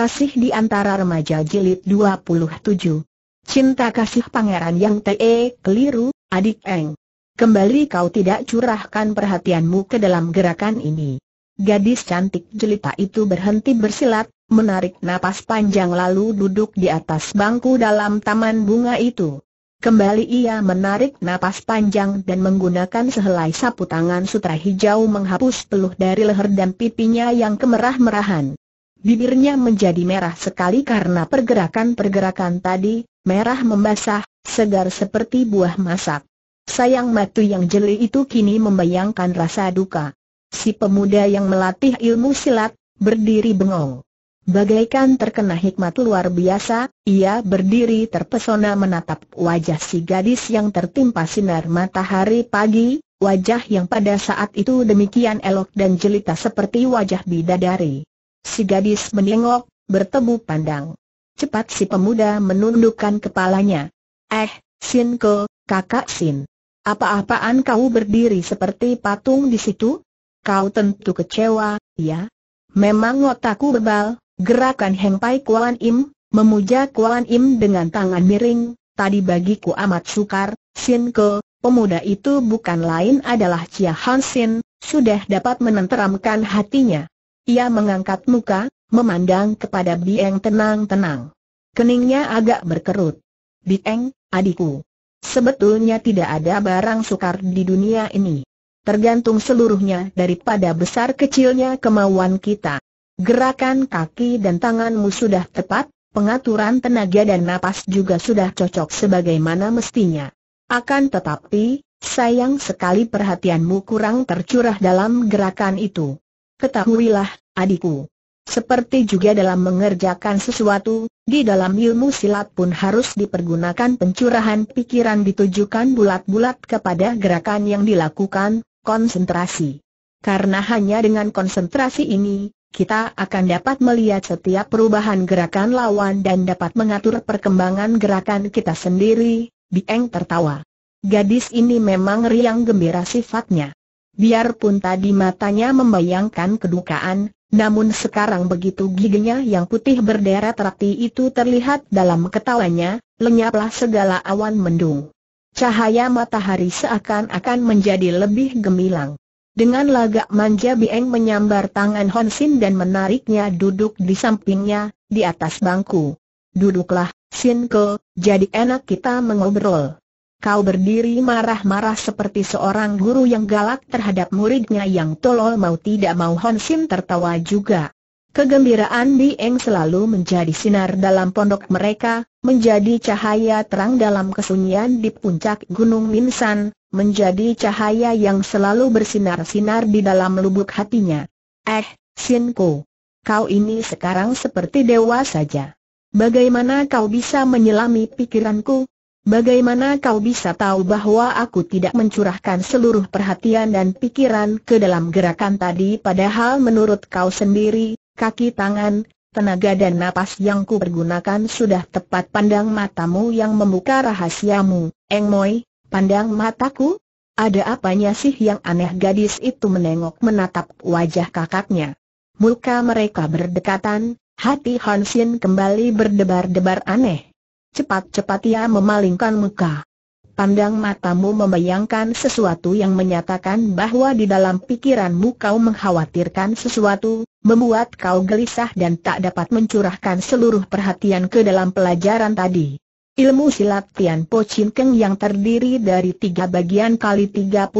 Kasih di antara remaja jilid 27. Cinta kasih pangeran yang te keliru, adik Eng. Kembali kau tidak curahkan perhatianmu ke dalam gerakan ini. Gadis cantik jelita itu berhenti bersilat, menarik napas panjang lalu duduk di atas bangku dalam taman bunga itu. Kembali ia menarik napas panjang dan menggunakan sehelai sapu tangan sutra hijau menghapus peluh dari leher dan pipinya yang kemerah-merahan. Bibirnya menjadi merah sekali karena pergerakan-pergerakan tadi, merah membasah, segar seperti buah masak. Sayang matu yang jeli itu kini membayangkan rasa duka. Si pemuda yang melatih ilmu silat, berdiri bengong. Bagaikan terkena hikmat luar biasa, ia berdiri terpesona menatap wajah si gadis yang tertimpa sinar matahari pagi, wajah yang pada saat itu demikian elok dan jelita seperti wajah bidadari. Si gadis menengok, bertemu pandang. Cepat si pemuda menundukkan kepalanya. Eh, Sinko, kakak Sin. Apa-apaan kau berdiri seperti patung di situ? Kau tentu kecewa, ya? Memang otakku bebal, gerakan Heng Pai Kuan Im, memuja Kuan Im dengan tangan miring, tadi bagiku amat sukar, Sinko, pemuda itu bukan lain adalah Chia Han Sin, sudah dapat menenteramkan hatinya. Ia mengangkat muka, memandang kepada Bieng tenang-tenang. Keningnya agak berkerut. Bieng, adikku. Sebetulnya tidak ada barang sukar di dunia ini. Tergantung seluruhnya daripada besar kecilnya kemauan kita. Gerakan kaki dan tanganmu sudah tepat, pengaturan tenaga dan napas juga sudah cocok sebagaimana mestinya. Akan tetapi, sayang sekali perhatianmu kurang tercurah dalam gerakan itu. Ketahuilah, adikku. Seperti juga dalam mengerjakan sesuatu, di dalam ilmu silat pun harus dipergunakan pencurahan pikiran ditujukan bulat-bulat kepada gerakan yang dilakukan, konsentrasi. Karena hanya dengan konsentrasi ini, kita akan dapat melihat setiap perubahan gerakan lawan dan dapat mengatur perkembangan gerakan kita sendiri, Bieng tertawa. Gadis ini memang riang gembira sifatnya. Biarpun tadi matanya membayangkan kedukaan, namun sekarang begitu giginya yang putih berderet rapi itu terlihat dalam ketawanya, lenyaplah segala awan mendung. Cahaya matahari seakan-akan menjadi lebih gemilang. Dengan lagak manja Bieng menyambar tangan Honsin dan menariknya duduk di sampingnya, di atas bangku. Duduklah, Sin Ke, jadi enak kita mengobrol. Kau berdiri marah-marah seperti seorang guru yang galak terhadap muridnya yang tolol mau tidak mau Hon Sim tertawa juga. Kegembiraan Dieng selalu menjadi sinar dalam pondok mereka, menjadi cahaya terang dalam kesunyian di puncak Gunung Minsan, menjadi cahaya yang selalu bersinar-sinar di dalam lubuk hatinya. Eh, Sinko, kau ini sekarang seperti dewa saja. Bagaimana kau bisa menyelami pikiranku, Bagaimana kau bisa tahu bahwa aku tidak mencurahkan seluruh perhatian dan pikiran ke dalam gerakan tadi padahal menurut kau sendiri, kaki tangan, tenaga dan napas yang ku pergunakan sudah tepat pandang matamu yang membuka rahasiamu, Eng Moi, pandang mataku? Ada apanya sih yang aneh gadis itu menengok menatap wajah kakaknya. Muka mereka berdekatan, hati Hansin kembali berdebar-debar aneh. Cepat-cepat ia memalingkan muka. Pandang matamu membayangkan sesuatu yang menyatakan bahwa di dalam pikiranmu kau mengkhawatirkan sesuatu, membuat kau gelisah dan tak dapat mencurahkan seluruh perhatian ke dalam pelajaran tadi. Ilmu silat Tian Po Chin Keng yang terdiri dari tiga bagian kali 36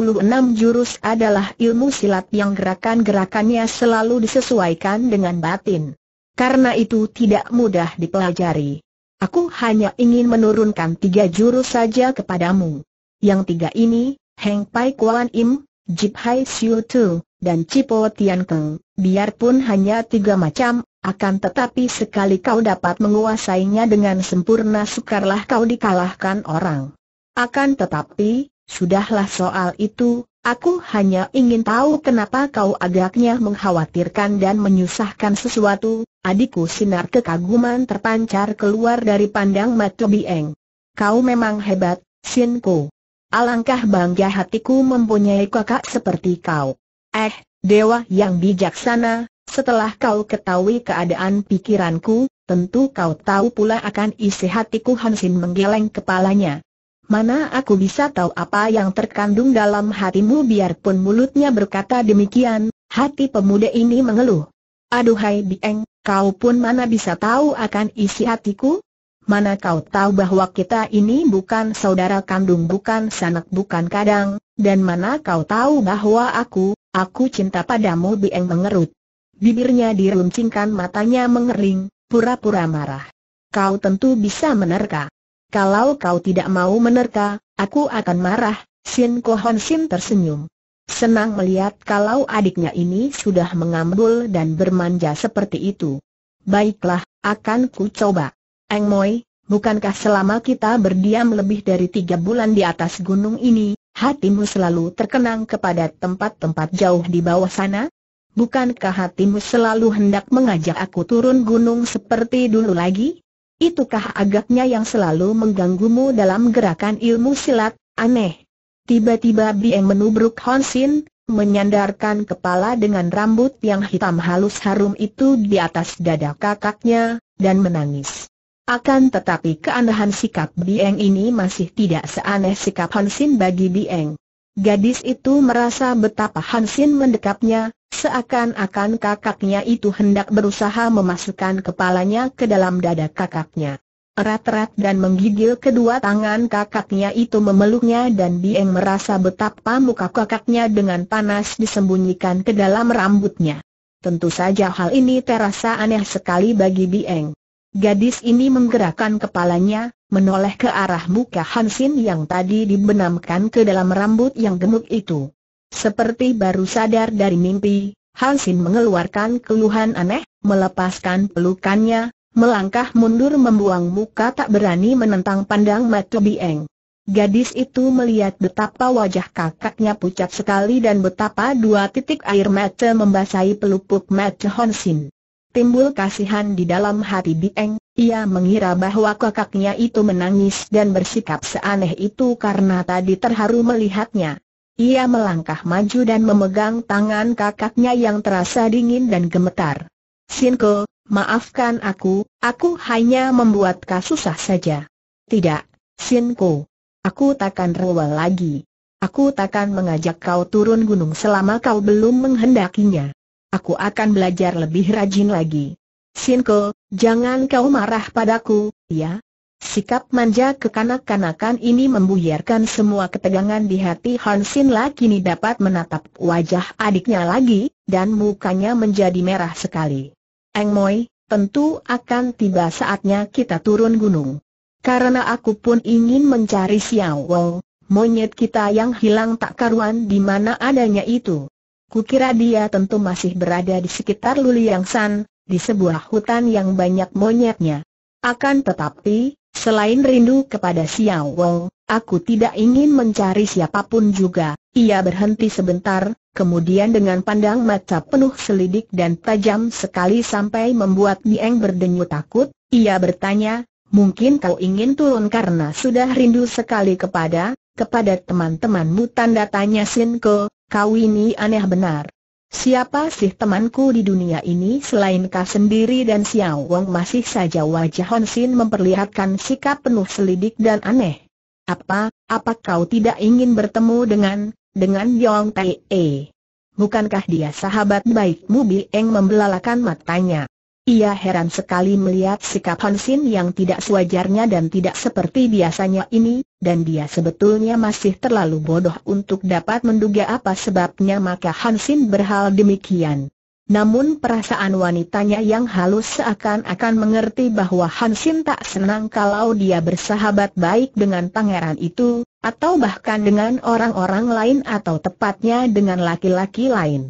jurus adalah ilmu silat yang gerakan-gerakannya selalu disesuaikan dengan batin. Karena itu tidak mudah dipelajari. Aku hanya ingin menurunkan tiga jurus saja kepadamu. Yang tiga ini, Heng Pai Kuan Im, Jip Hai Siu Tu, dan Cipo Tian Keng, biarpun hanya tiga macam, akan tetapi sekali kau dapat menguasainya dengan sempurna sukarlah kau dikalahkan orang. Akan tetapi, sudahlah soal itu, Aku hanya ingin tahu kenapa kau agaknya mengkhawatirkan dan menyusahkan sesuatu, adikku sinar kekaguman terpancar keluar dari pandang mata Bieng. Kau memang hebat, Sinko. Alangkah bangga hatiku mempunyai kakak seperti kau. Eh, dewa yang bijaksana, setelah kau ketahui keadaan pikiranku, tentu kau tahu pula akan isi hatiku Hansin menggeleng kepalanya. Mana aku bisa tahu apa yang terkandung dalam hatimu biarpun mulutnya berkata demikian, hati pemuda ini mengeluh. Aduhai Bieng, kau pun mana bisa tahu akan isi hatiku? Mana kau tahu bahwa kita ini bukan saudara kandung bukan sanak bukan kadang, dan mana kau tahu bahwa aku, aku cinta padamu Bieng mengerut. Bibirnya diruncingkan matanya mengering, pura-pura marah. Kau tentu bisa menerka. Kalau kau tidak mau menerka, aku akan marah, Sin Kohon Sim tersenyum. Senang melihat kalau adiknya ini sudah mengambul dan bermanja seperti itu. Baiklah, akan ku coba. Eng Moi, bukankah selama kita berdiam lebih dari tiga bulan di atas gunung ini, hatimu selalu terkenang kepada tempat-tempat jauh di bawah sana? Bukankah hatimu selalu hendak mengajak aku turun gunung seperti dulu lagi? Itukah agaknya yang selalu mengganggumu dalam gerakan ilmu silat, aneh. Tiba-tiba Bieng menubruk Hon Sin, menyandarkan kepala dengan rambut yang hitam halus harum itu di atas dada kakaknya, dan menangis. Akan tetapi keanehan sikap Bieng ini masih tidak seaneh sikap Hansin bagi Bieng. Gadis itu merasa betapa Hansin mendekapnya, Seakan-akan kakaknya itu hendak berusaha memasukkan kepalanya ke dalam dada kakaknya. Erat-erat dan menggigil kedua tangan kakaknya itu memeluknya dan Dieng merasa betapa muka kakaknya dengan panas disembunyikan ke dalam rambutnya. Tentu saja hal ini terasa aneh sekali bagi Bieng. Gadis ini menggerakkan kepalanya, menoleh ke arah muka Hansin yang tadi dibenamkan ke dalam rambut yang gemuk itu. Seperti baru sadar dari mimpi, Hansin mengeluarkan keluhan aneh, melepaskan pelukannya, melangkah mundur membuang muka tak berani menentang pandang Matu Bieng. Gadis itu melihat betapa wajah kakaknya pucat sekali dan betapa dua titik air mata membasahi pelupuk mata Hansin. Timbul kasihan di dalam hati Bieng, ia mengira bahwa kakaknya itu menangis dan bersikap seaneh itu karena tadi terharu melihatnya. Ia melangkah maju dan memegang tangan kakaknya yang terasa dingin dan gemetar. Sinko, maafkan aku, aku hanya membuat kasusah saja. Tidak, Sinko. Aku takkan rewel lagi. Aku takkan mengajak kau turun gunung selama kau belum menghendakinya. Aku akan belajar lebih rajin lagi. Sinko, jangan kau marah padaku, ya? Sikap manja kekanak-kanakan ini membuyarkan semua ketegangan di hati Han Sin La dapat menatap wajah adiknya lagi, dan mukanya menjadi merah sekali. Eng Moi, tentu akan tiba saatnya kita turun gunung. Karena aku pun ingin mencari Xiao Wong, monyet kita yang hilang tak karuan di mana adanya itu. Kukira dia tentu masih berada di sekitar Luliang San, di sebuah hutan yang banyak monyetnya. Akan tetapi, Selain rindu kepada Xiao Wong, aku tidak ingin mencari siapapun juga. Ia berhenti sebentar, kemudian dengan pandang mata penuh selidik dan tajam sekali sampai membuat Nieng berdenyut takut, ia bertanya, mungkin kau ingin turun karena sudah rindu sekali kepada, kepada teman-temanmu tanda tanya Sinko, kau ini aneh benar. Siapa sih temanku di dunia ini selain kau sendiri dan Xiao Wang? masih saja wajah Hon Sin memperlihatkan sikap penuh selidik dan aneh. Apa, apa kau tidak ingin bertemu dengan, dengan Yong E? Bukankah dia sahabat baikmu Eng membelalakan matanya? Ia heran sekali melihat sikap Hansin yang tidak sewajarnya dan tidak seperti biasanya ini, dan dia sebetulnya masih terlalu bodoh untuk dapat menduga apa sebabnya maka Hansin berhal demikian. Namun perasaan wanitanya yang halus seakan-akan mengerti bahwa Hansin tak senang kalau dia bersahabat baik dengan pangeran itu, atau bahkan dengan orang-orang lain atau tepatnya dengan laki-laki lain.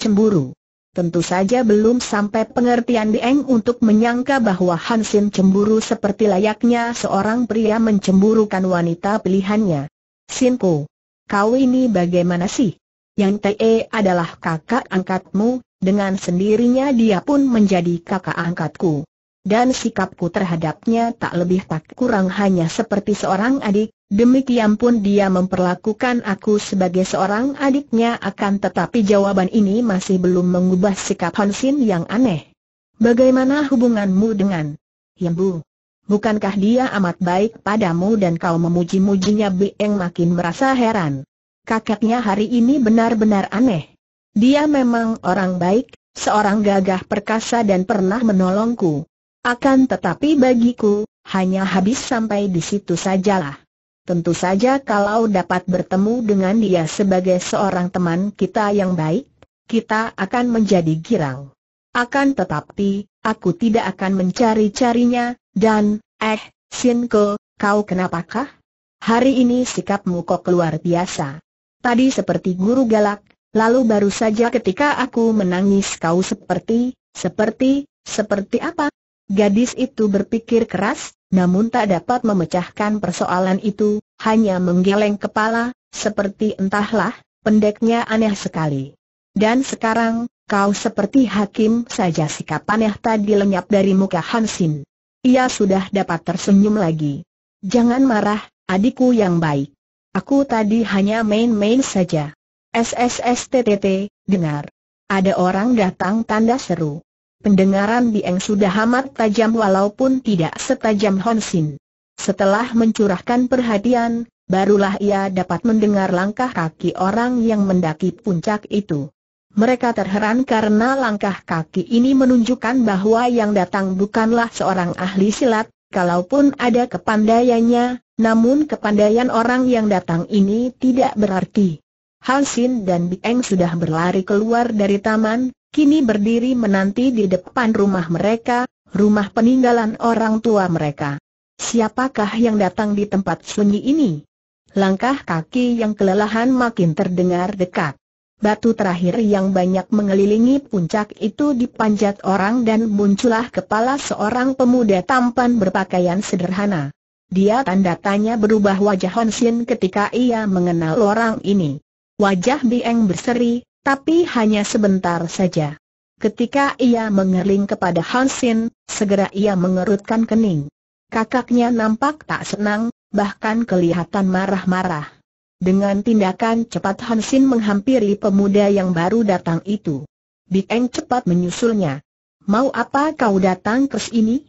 Cemburu Tentu saja belum sampai pengertian Dieng untuk menyangka bahwa Hansin cemburu seperti layaknya seorang pria mencemburukan wanita pilihannya. Sinpo, kau ini bagaimana sih? Yang Te adalah kakak angkatmu, dengan sendirinya dia pun menjadi kakak angkatku dan sikapku terhadapnya tak lebih tak kurang hanya seperti seorang adik, demikian pun dia memperlakukan aku sebagai seorang adiknya akan tetapi jawaban ini masih belum mengubah sikap Hansin yang aneh. Bagaimana hubunganmu dengan Yambu? Bukankah dia amat baik padamu dan kau memuji-mujinya Bieng makin merasa heran. Kakaknya hari ini benar-benar aneh. Dia memang orang baik, seorang gagah perkasa dan pernah menolongku. Akan tetapi bagiku, hanya habis sampai di situ sajalah. Tentu saja kalau dapat bertemu dengan dia sebagai seorang teman kita yang baik, kita akan menjadi girang. Akan tetapi, aku tidak akan mencari-carinya, dan, eh, Sinko, kau kenapakah? Hari ini sikapmu kok luar biasa. Tadi seperti guru galak, lalu baru saja ketika aku menangis kau seperti, seperti, seperti apa? Gadis itu berpikir keras, namun tak dapat memecahkan persoalan itu, hanya menggeleng kepala, seperti entahlah, pendeknya aneh sekali. Dan sekarang, kau seperti hakim saja sikap aneh tadi lenyap dari muka Hansin. Ia sudah dapat tersenyum lagi. Jangan marah, adikku yang baik. Aku tadi hanya main-main saja. SSSTTT, dengar. Ada orang datang tanda seru pendengaran Dieng sudah amat tajam walaupun tidak setajam Honsin. Setelah mencurahkan perhatian, barulah ia dapat mendengar langkah kaki orang yang mendaki puncak itu. Mereka terheran karena langkah kaki ini menunjukkan bahwa yang datang bukanlah seorang ahli silat, kalaupun ada kepandaiannya, namun kepandaian orang yang datang ini tidak berarti. Hansin dan Bieng sudah berlari keluar dari taman, kini berdiri menanti di depan rumah mereka, rumah peninggalan orang tua mereka. Siapakah yang datang di tempat sunyi ini? Langkah kaki yang kelelahan makin terdengar dekat. Batu terakhir yang banyak mengelilingi puncak itu dipanjat orang dan muncullah kepala seorang pemuda tampan berpakaian sederhana. Dia tanda tanya berubah wajah Honsin ketika ia mengenal orang ini. Wajah Bieng berseri, tapi hanya sebentar saja. Ketika ia mengerling kepada Hansin, segera ia mengerutkan kening. Kakaknya nampak tak senang, bahkan kelihatan marah-marah. Dengan tindakan cepat Hansin menghampiri pemuda yang baru datang itu. Bieng cepat menyusulnya. Mau apa kau datang ke sini?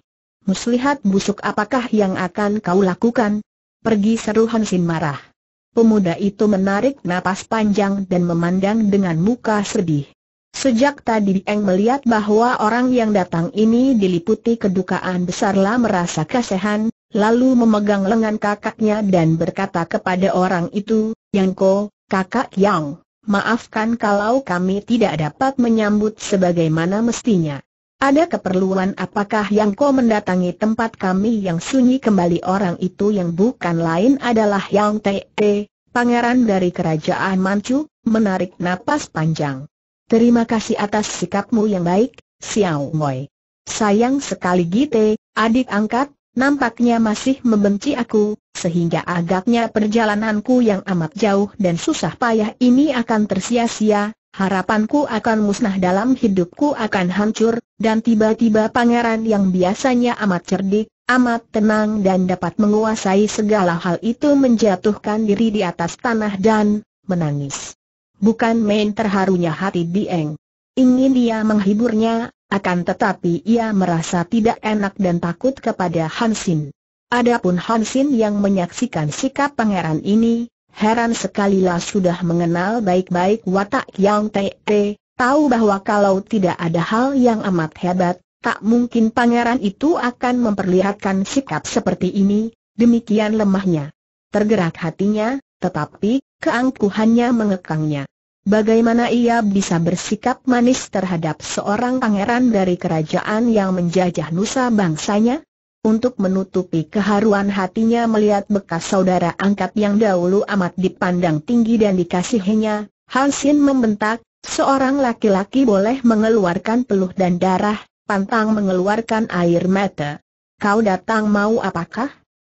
Muslihat busuk apakah yang akan kau lakukan? Pergi seru Hansin marah pemuda itu menarik napas panjang dan memandang dengan muka sedih. Sejak tadi Eng melihat bahwa orang yang datang ini diliputi kedukaan besarlah merasa kasihan, lalu memegang lengan kakaknya dan berkata kepada orang itu, Yangko, kakak Yang, maafkan kalau kami tidak dapat menyambut sebagaimana mestinya. Ada keperluan apakah yang kau mendatangi tempat kami yang sunyi kembali orang itu yang bukan lain adalah Yang Te, Te pangeran dari kerajaan Manchu, menarik napas panjang. Terima kasih atas sikapmu yang baik, Xiao Moi. Sayang sekali Gite, adik angkat, nampaknya masih membenci aku, sehingga agaknya perjalananku yang amat jauh dan susah payah ini akan tersia-sia, harapanku akan musnah dalam hidupku akan hancur, dan tiba-tiba pangeran yang biasanya amat cerdik, amat tenang dan dapat menguasai segala hal itu menjatuhkan diri di atas tanah dan menangis. Bukan main terharunya hati Dieng. Ingin dia menghiburnya, akan tetapi ia merasa tidak enak dan takut kepada Hansin. Adapun Hansin yang menyaksikan sikap pangeran ini, heran sekali lah sudah mengenal baik-baik watak Yang Te, tahu bahwa kalau tidak ada hal yang amat hebat, tak mungkin pangeran itu akan memperlihatkan sikap seperti ini, demikian lemahnya. Tergerak hatinya, tetapi keangkuhannya mengekangnya. Bagaimana ia bisa bersikap manis terhadap seorang pangeran dari kerajaan yang menjajah nusa bangsanya? untuk menutupi keharuan hatinya melihat bekas saudara angkat yang dahulu amat dipandang tinggi dan dikasihinya, Hansin membentak, seorang laki-laki boleh mengeluarkan peluh dan darah, pantang mengeluarkan air mata. Kau datang mau apakah?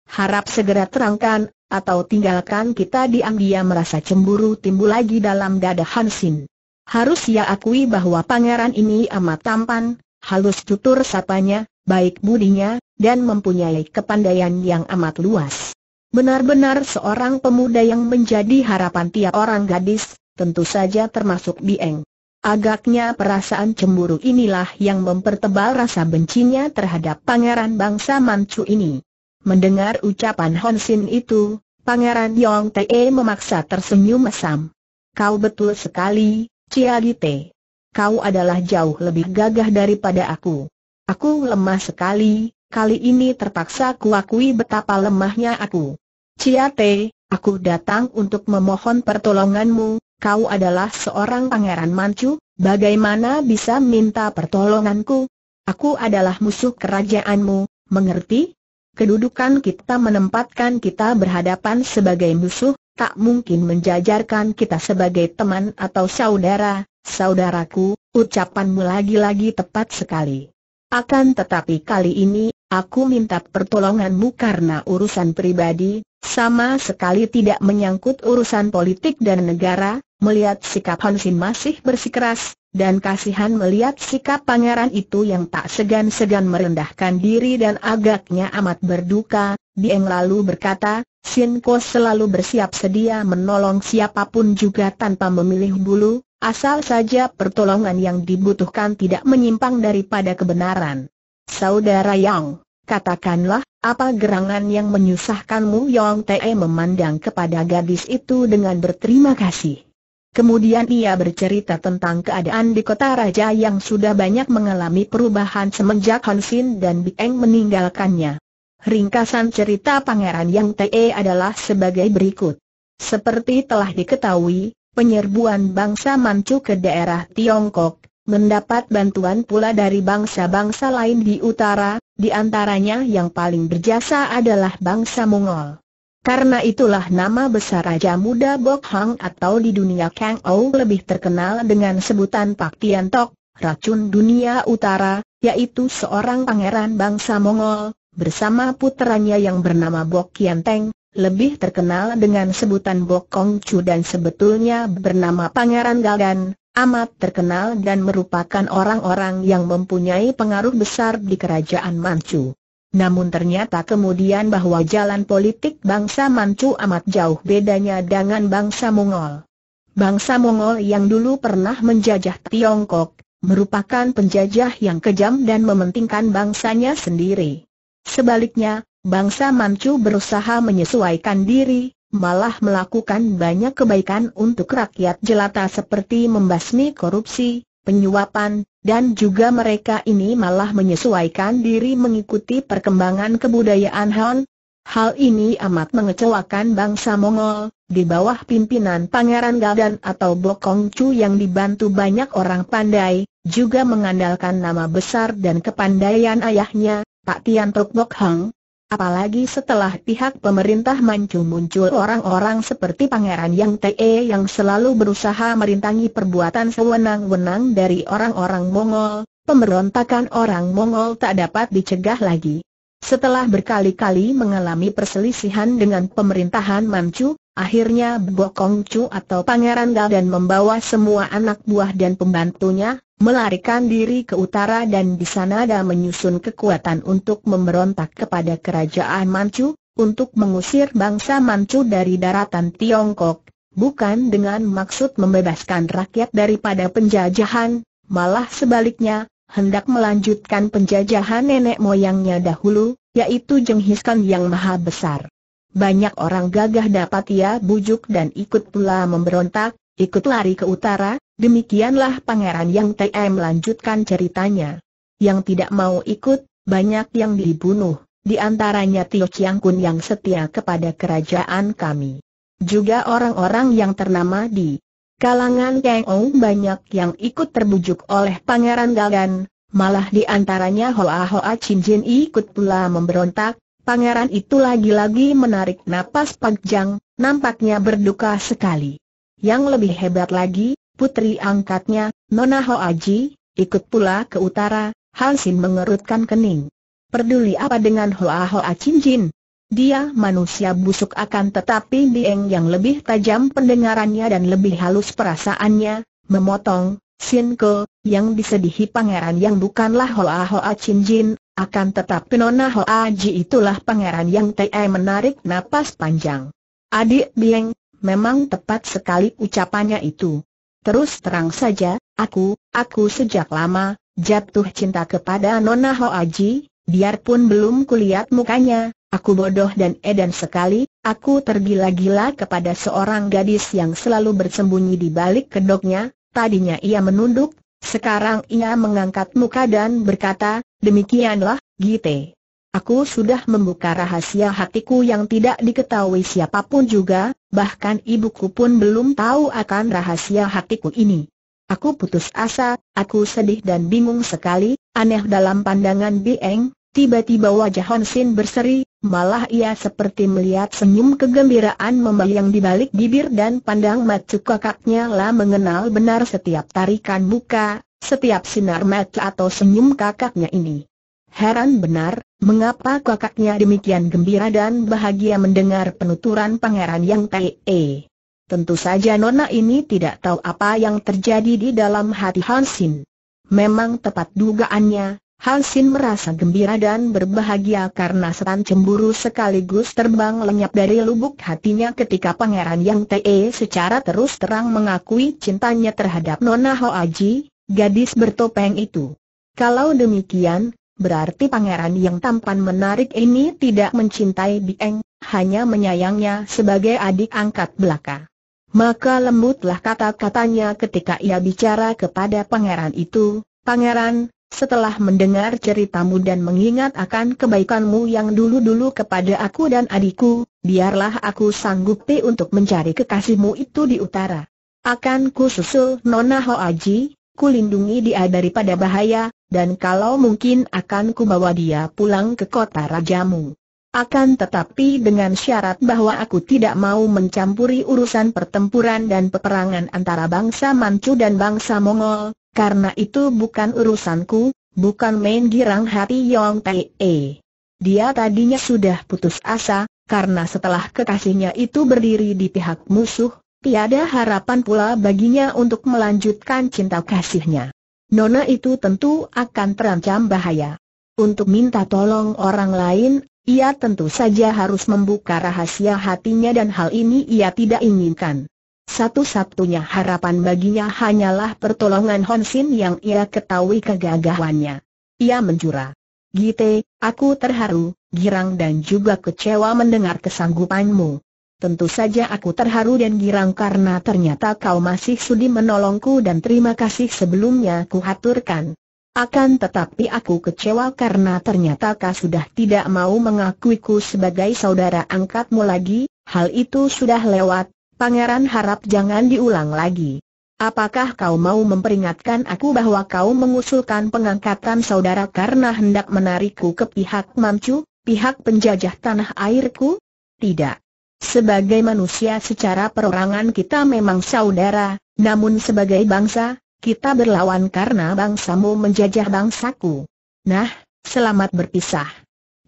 Harap segera terangkan, atau tinggalkan kita diam dia merasa cemburu timbul lagi dalam dada Hansin. Harus ia ya akui bahwa pangeran ini amat tampan, halus tutur sapanya, baik budinya, dan mempunyai kepandaian yang amat luas. Benar-benar seorang pemuda yang menjadi harapan tiap orang gadis, tentu saja termasuk Bieng. Agaknya perasaan cemburu inilah yang mempertebal rasa bencinya terhadap pangeran bangsa Manchu ini. Mendengar ucapan Honsin itu, pangeran Yong Te memaksa tersenyum mesam. Kau betul sekali, Cia Gite. Kau adalah jauh lebih gagah daripada aku. Aku lemah sekali, kali ini terpaksa kuakui betapa lemahnya aku. Ciate, aku datang untuk memohon pertolonganmu, kau adalah seorang pangeran mancu, bagaimana bisa minta pertolonganku? Aku adalah musuh kerajaanmu, mengerti? Kedudukan kita menempatkan kita berhadapan sebagai musuh, tak mungkin menjajarkan kita sebagai teman atau saudara, saudaraku, ucapanmu lagi-lagi tepat sekali. Akan tetapi kali ini, aku minta pertolonganmu karena urusan pribadi, sama sekali tidak menyangkut urusan politik dan negara, melihat sikap Hansin masih bersikeras, dan kasihan melihat sikap pangeran itu yang tak segan-segan merendahkan diri dan agaknya amat berduka, Dieng lalu berkata, Sinko selalu bersiap sedia menolong siapapun juga tanpa memilih bulu, Asal saja pertolongan yang dibutuhkan tidak menyimpang daripada kebenaran. Saudara Yang, katakanlah, apa gerangan yang menyusahkanmu Yong Te memandang kepada gadis itu dengan berterima kasih. Kemudian ia bercerita tentang keadaan di kota raja yang sudah banyak mengalami perubahan semenjak Hansin dan Bieng meninggalkannya. Ringkasan cerita Pangeran Yang Te adalah sebagai berikut. Seperti telah diketahui, penyerbuan bangsa Manchu ke daerah Tiongkok, mendapat bantuan pula dari bangsa-bangsa lain di utara, di antaranya yang paling berjasa adalah bangsa Mongol. Karena itulah nama besar Raja Muda Bok Hang atau di dunia Kang Ou lebih terkenal dengan sebutan Pak Tian Tok, racun dunia utara, yaitu seorang pangeran bangsa Mongol, bersama putranya yang bernama Bok Kian Teng, lebih terkenal dengan sebutan Bokong Chu dan sebetulnya bernama Pangeran Galgan, amat terkenal dan merupakan orang-orang yang mempunyai pengaruh besar di kerajaan Manchu. Namun ternyata kemudian bahwa jalan politik bangsa Manchu amat jauh bedanya dengan bangsa Mongol. Bangsa Mongol yang dulu pernah menjajah Tiongkok, merupakan penjajah yang kejam dan mementingkan bangsanya sendiri. Sebaliknya, Bangsa Manchu berusaha menyesuaikan diri, malah melakukan banyak kebaikan untuk rakyat jelata seperti membasmi korupsi, penyuapan, dan juga mereka ini malah menyesuaikan diri mengikuti perkembangan kebudayaan Han, Hal ini amat mengecewakan bangsa Mongol, di bawah pimpinan Pangeran Galdan atau Bokong Chu yang dibantu banyak orang pandai, juga mengandalkan nama besar dan kepandaian ayahnya, Pak Tian Tok Bok Hang, Apalagi setelah pihak pemerintah Mancu muncul orang-orang seperti Pangeran Yang Te yang selalu berusaha merintangi perbuatan sewenang-wenang dari orang-orang Mongol, pemberontakan orang Mongol tak dapat dicegah lagi. Setelah berkali-kali mengalami perselisihan dengan pemerintahan Manchu, Akhirnya Bokong Chu atau Pangeran Gal dan membawa semua anak buah dan pembantunya, melarikan diri ke utara dan di sana ada menyusun kekuatan untuk memberontak kepada kerajaan Manchu, untuk mengusir bangsa Manchu dari daratan Tiongkok, bukan dengan maksud membebaskan rakyat daripada penjajahan, malah sebaliknya, hendak melanjutkan penjajahan nenek moyangnya dahulu, yaitu Jenghis Khan yang maha besar. Banyak orang gagah dapat ia bujuk dan ikut pula memberontak, ikut lari ke utara, demikianlah pangeran yang TM melanjutkan ceritanya. Yang tidak mau ikut, banyak yang dibunuh, di antaranya Tio Chiang Kun yang setia kepada kerajaan kami. Juga orang-orang yang ternama di kalangan Kang Ou banyak yang ikut terbujuk oleh pangeran Galgan, malah di antaranya Hoa Hoa Chin Jin ikut pula memberontak, pangeran itu lagi-lagi menarik napas panjang, nampaknya berduka sekali. Yang lebih hebat lagi, putri angkatnya, Nona Ho Aji, ikut pula ke utara, Hansin mengerutkan kening. Peduli apa dengan A Hoa Hoa Jin? Dia manusia busuk akan tetapi Dieng yang lebih tajam pendengarannya dan lebih halus perasaannya, memotong, Sin Ke, yang disedihi pangeran yang bukanlah A Hoa Hoa Jin. Akan tetapi Nona Ho Aji itulah pangeran yang Te menarik napas panjang. Adik Bieng, memang tepat sekali ucapannya itu. Terus terang saja, aku, aku sejak lama, jatuh cinta kepada Nona Ho Aji, biarpun belum kulihat mukanya, aku bodoh dan edan sekali, aku tergila-gila kepada seorang gadis yang selalu bersembunyi di balik kedoknya, tadinya ia menunduk sekarang ia mengangkat muka dan berkata, demikianlah, Gite. Aku sudah membuka rahasia hatiku yang tidak diketahui siapapun juga, bahkan ibuku pun belum tahu akan rahasia hatiku ini. Aku putus asa, aku sedih dan bingung sekali, aneh dalam pandangan Bieng, tiba-tiba wajah Honsin berseri, Malah ia seperti melihat senyum kegembiraan membayang di balik bibir dan pandang mata kakaknya lah mengenal benar setiap tarikan muka, setiap sinar mata atau senyum kakaknya ini. Heran benar, mengapa kakaknya demikian gembira dan bahagia mendengar penuturan pangeran yang T.E. Tentu saja Nona ini tidak tahu apa yang terjadi di dalam hati Hansin. Memang tepat dugaannya, Halsin merasa gembira dan berbahagia karena setan cemburu sekaligus terbang lenyap dari lubuk hatinya ketika pangeran Yang Te secara terus terang mengakui cintanya terhadap Nona Ho Aji, gadis bertopeng itu. Kalau demikian, berarti pangeran yang tampan menarik ini tidak mencintai Bieng, hanya menyayangnya sebagai adik angkat belaka. Maka lembutlah kata-katanya ketika ia bicara kepada pangeran itu, Pangeran, setelah mendengar ceritamu dan mengingat akan kebaikanmu yang dulu-dulu kepada aku dan adikku, biarlah aku sanggupi untuk mencari kekasihmu itu di utara. Akan ku susul Nona Hoaji, lindungi dia daripada bahaya, dan kalau mungkin akan ku bawa dia pulang ke kota rajamu. Akan tetapi dengan syarat bahwa aku tidak mau mencampuri urusan pertempuran dan peperangan antara bangsa Manchu dan bangsa Mongol, karena itu bukan urusanku, bukan main girang hati Yong E. Dia tadinya sudah putus asa, karena setelah kekasihnya itu berdiri di pihak musuh, tiada harapan pula baginya untuk melanjutkan cinta kasihnya. Nona itu tentu akan terancam bahaya. Untuk minta tolong orang lain, ia tentu saja harus membuka rahasia hatinya dan hal ini ia tidak inginkan. Satu-satunya harapan baginya hanyalah pertolongan Honsin yang ia ketahui kegagahannya. Ia menjura. Gite, aku terharu, girang dan juga kecewa mendengar kesanggupanmu. Tentu saja aku terharu dan girang karena ternyata kau masih sudi menolongku dan terima kasih sebelumnya kuhaturkan. Akan tetapi aku kecewa karena ternyata kau sudah tidak mau mengakuiku sebagai saudara angkatmu lagi, hal itu sudah lewat, Pangeran harap jangan diulang lagi. Apakah kau mau memperingatkan aku bahwa kau mengusulkan pengangkatan saudara karena hendak menarikku ke pihak Mamcu, pihak penjajah tanah airku? Tidak. Sebagai manusia secara perorangan kita memang saudara, namun sebagai bangsa, kita berlawan karena bangsamu menjajah bangsaku. Nah, selamat berpisah.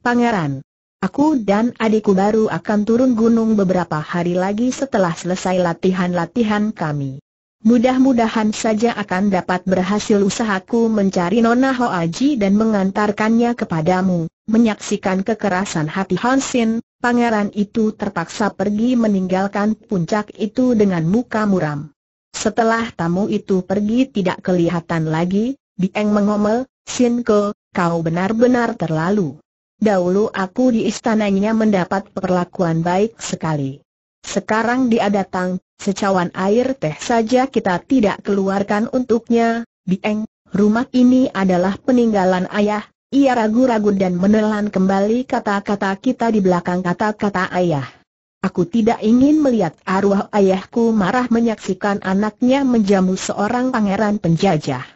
Pangeran Aku dan adikku baru akan turun gunung beberapa hari lagi setelah selesai latihan-latihan kami. Mudah-mudahan saja akan dapat berhasil usahaku mencari Nona Hoaji dan mengantarkannya kepadamu. Menyaksikan kekerasan hati Hansin, pangeran itu terpaksa pergi meninggalkan puncak itu dengan muka muram. Setelah tamu itu pergi tidak kelihatan lagi, Dieng mengomel, Sinko, kau benar-benar terlalu Dahulu aku di istananya mendapat perlakuan baik sekali. Sekarang dia datang, secawan air teh saja kita tidak keluarkan untuknya, Bieng, rumah ini adalah peninggalan ayah, ia ragu-ragu dan menelan kembali kata-kata kita di belakang kata-kata ayah. Aku tidak ingin melihat arwah ayahku marah menyaksikan anaknya menjamu seorang pangeran penjajah.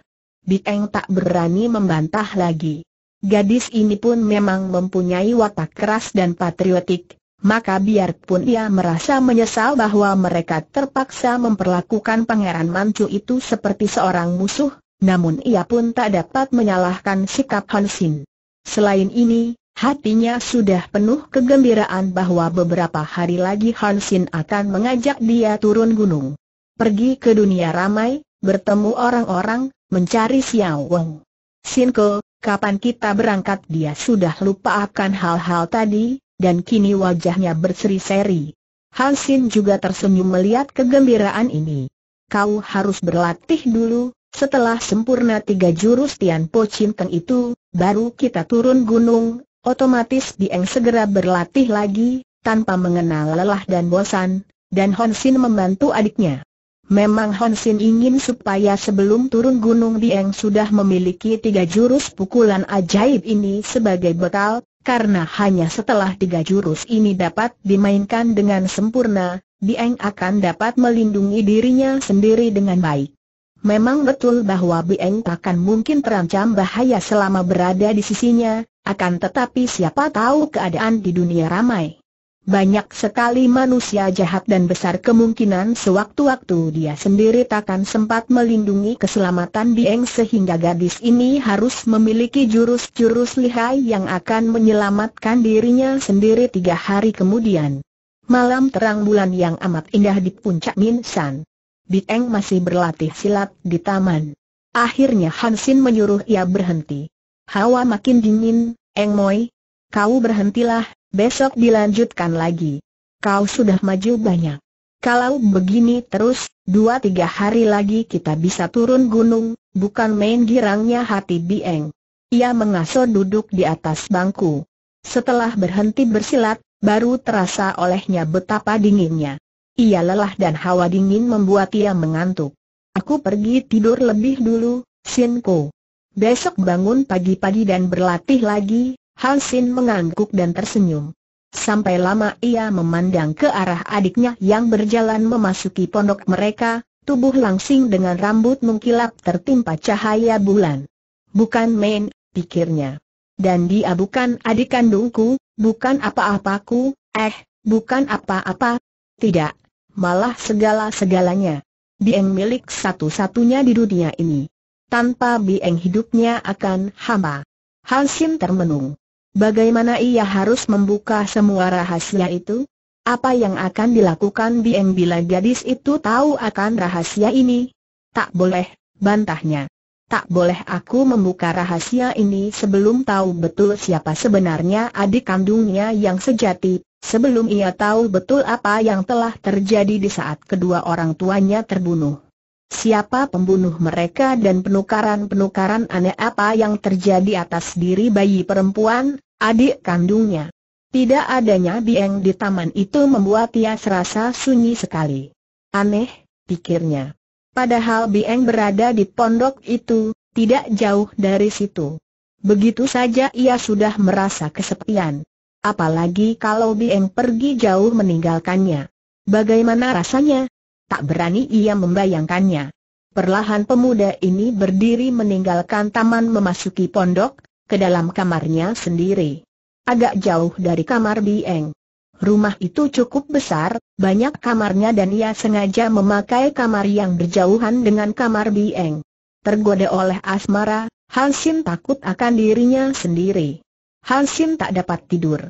Bieng tak berani membantah lagi. Gadis ini pun memang mempunyai watak keras dan patriotik, maka biarpun ia merasa menyesal bahwa mereka terpaksa memperlakukan Pangeran Mancu itu seperti seorang musuh, namun ia pun tak dapat menyalahkan sikap Hansin. Selain ini, hatinya sudah penuh kegembiraan bahwa beberapa hari lagi Hansin akan mengajak dia turun gunung. Pergi ke dunia ramai, bertemu orang-orang, mencari Xiao Wong. Sinko, kapan kita berangkat dia sudah lupa akan hal-hal tadi, dan kini wajahnya berseri-seri. Hansin juga tersenyum melihat kegembiraan ini. Kau harus berlatih dulu, setelah sempurna tiga jurus Tian Po Chinteng itu, baru kita turun gunung, otomatis Dieng segera berlatih lagi, tanpa mengenal lelah dan bosan, dan Han Sin membantu adiknya. Memang Honsin ingin supaya sebelum turun gunung Dieng sudah memiliki tiga jurus pukulan ajaib ini sebagai bekal, karena hanya setelah tiga jurus ini dapat dimainkan dengan sempurna, Dieng akan dapat melindungi dirinya sendiri dengan baik. Memang betul bahwa Dieng takkan mungkin terancam bahaya selama berada di sisinya, akan tetapi siapa tahu keadaan di dunia ramai. Banyak sekali manusia jahat dan besar kemungkinan sewaktu-waktu dia sendiri takkan sempat melindungi keselamatan Dieng sehingga gadis ini harus memiliki jurus-jurus lihai yang akan menyelamatkan dirinya sendiri tiga hari kemudian. Malam terang bulan yang amat indah di puncak Minsan. Dieng masih berlatih silat di taman. Akhirnya Hansin menyuruh ia berhenti. Hawa makin dingin, Eng Moi. Kau berhentilah, Besok dilanjutkan lagi. Kau sudah maju banyak. Kalau begini terus, dua tiga hari lagi kita bisa turun gunung, bukan main girangnya hati Bieng. Ia mengasuh duduk di atas bangku. Setelah berhenti bersilat, baru terasa olehnya betapa dinginnya. Ia lelah dan hawa dingin membuat ia mengantuk. Aku pergi tidur lebih dulu, Sinko. Besok bangun pagi-pagi dan berlatih lagi, Hansin mengangguk dan tersenyum. Sampai lama ia memandang ke arah adiknya yang berjalan memasuki pondok mereka, tubuh langsing dengan rambut mengkilap tertimpa cahaya bulan. Bukan main, pikirnya. Dan dia bukan adik kandungku, bukan apa-apaku, eh, bukan apa-apa. Tidak, malah segala-segalanya. Bieng milik satu-satunya di dunia ini. Tanpa Bieng hidupnya akan hamba. Halsim termenung. Bagaimana ia harus membuka semua rahasia itu? Apa yang akan dilakukan Bieng bila gadis itu tahu akan rahasia ini? Tak boleh, bantahnya. Tak boleh aku membuka rahasia ini sebelum tahu betul siapa sebenarnya adik kandungnya yang sejati, sebelum ia tahu betul apa yang telah terjadi di saat kedua orang tuanya terbunuh. Siapa pembunuh mereka dan penukaran-penukaran aneh apa yang terjadi atas diri bayi perempuan, adik kandungnya. Tidak adanya Bieng di taman itu membuat ia serasa sunyi sekali. Aneh, pikirnya. Padahal Bieng berada di pondok itu, tidak jauh dari situ. Begitu saja ia sudah merasa kesepian. Apalagi kalau Bieng pergi jauh meninggalkannya. Bagaimana rasanya? tak berani ia membayangkannya. Perlahan pemuda ini berdiri meninggalkan taman memasuki pondok, ke dalam kamarnya sendiri. Agak jauh dari kamar Bieng. Rumah itu cukup besar, banyak kamarnya dan ia sengaja memakai kamar yang berjauhan dengan kamar Bieng. Tergoda oleh asmara, Hansin takut akan dirinya sendiri. Hansin tak dapat tidur.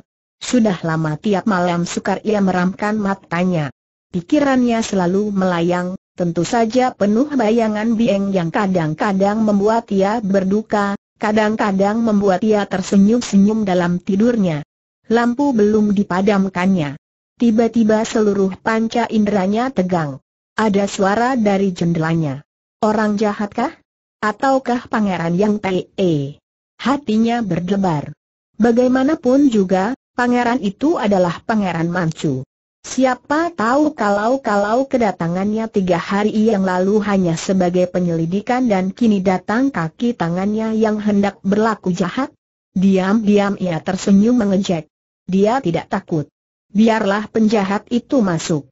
Sudah lama tiap malam sukar ia meramkan matanya. Pikirannya selalu melayang, tentu saja penuh bayangan Bieng yang kadang-kadang membuat ia berduka, kadang-kadang membuat ia tersenyum-senyum dalam tidurnya. Lampu belum dipadamkannya. Tiba-tiba seluruh panca inderanya tegang. Ada suara dari jendelanya. Orang jahatkah? Ataukah pangeran yang te? Hatinya berdebar. Bagaimanapun juga, pangeran itu adalah pangeran Manchu. Siapa tahu kalau-kalau kedatangannya tiga hari yang lalu hanya sebagai penyelidikan dan kini datang kaki tangannya yang hendak berlaku jahat? Diam-diam ia tersenyum mengejek. Dia tidak takut. Biarlah penjahat itu masuk.